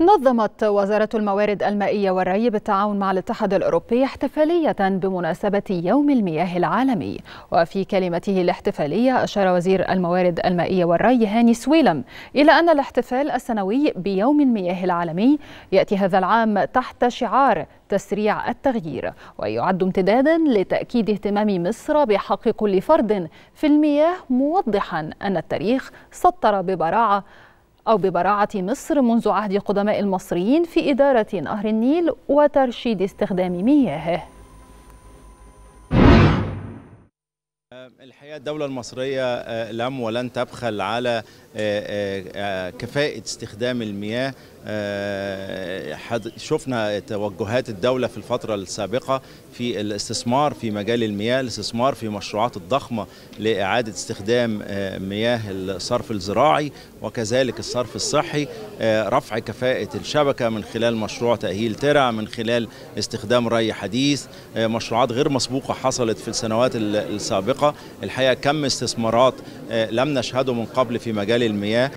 نظمت وزارة الموارد المائية والري بالتعاون مع الاتحاد الأوروبي احتفالية بمناسبة يوم المياه العالمي وفي كلمته الاحتفالية أشار وزير الموارد المائية والري هاني سويلم إلى أن الاحتفال السنوي بيوم المياه العالمي يأتي هذا العام تحت شعار تسريع التغيير ويعد امتدادا لتأكيد اهتمام مصر بحق كل فرد في المياه موضحا أن التاريخ سطر ببراعة أو ببراعة مصر منذ عهد قدماء المصريين في إدارة نهر النيل وترشيد استخدام مياهه آه، الحقيقه الدوله المصريه آه، لم ولن تبخل على آه، كفاءه استخدام المياه شفنا توجهات الدوله في الفتره السابقه في الاستثمار في مجال المياه الاستثمار في مشروعات الضخمه لاعاده استخدام مياه الصرف الزراعي وكذلك الصرف الصحي رفع كفاءه الشبكه من خلال مشروع تاهيل ترع من خلال استخدام ري حديث مشروعات غير مسبوقه حصلت في السنوات السابقه الحقيقة كم استثمارات آه، لم نشهده من قبل في مجال المياه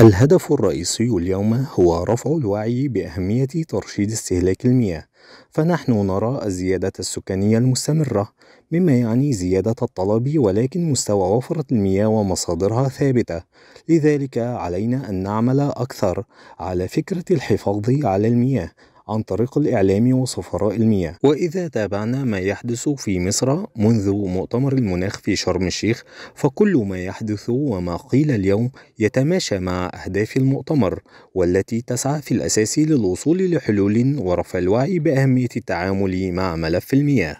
الهدف الرئيسي اليوم هو رفع الوعي بأهمية ترشيد استهلاك المياه فنحن نرى الزيادة السكانية المستمرة مما يعني زيادة الطلب ولكن مستوى وفرة المياه ومصادرها ثابتة لذلك علينا أن نعمل أكثر على فكرة الحفاظ على المياه عن طريق الإعلام وسفراء المياه وإذا تابعنا ما يحدث في مصر منذ مؤتمر المناخ في شرم الشيخ فكل ما يحدث وما قيل اليوم يتماشى مع أهداف المؤتمر والتي تسعى في الأساس للوصول لحلول ورفع الوعي بأهمية التعامل مع ملف المياه.